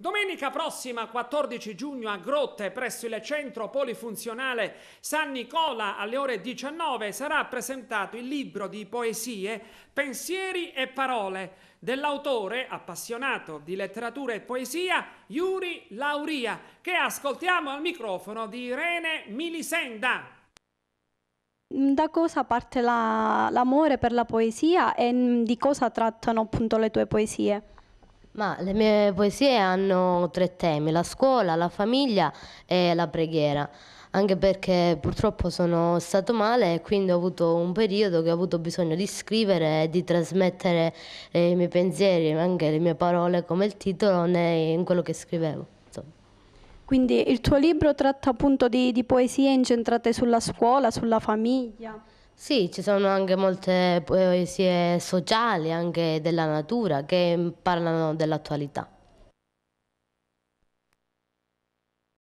Domenica prossima, 14 giugno, a Grotte, presso il centro polifunzionale San Nicola, alle ore 19, sarà presentato il libro di poesie Pensieri e parole dell'autore appassionato di letteratura e poesia Yuri Lauria, che ascoltiamo al microfono di Irene Milisenda. Da cosa parte la, l'amore per la poesia e di cosa trattano appunto le tue poesie? Ma le mie poesie hanno tre temi, la scuola, la famiglia e la preghiera, anche perché purtroppo sono stato male e quindi ho avuto un periodo che ho avuto bisogno di scrivere e di trasmettere eh, i miei pensieri, anche le mie parole come il titolo in quello che scrivevo. Quindi il tuo libro tratta appunto di, di poesie incentrate sulla scuola, sulla famiglia? Sì, ci sono anche molte poesie sociali, anche della natura, che parlano dell'attualità.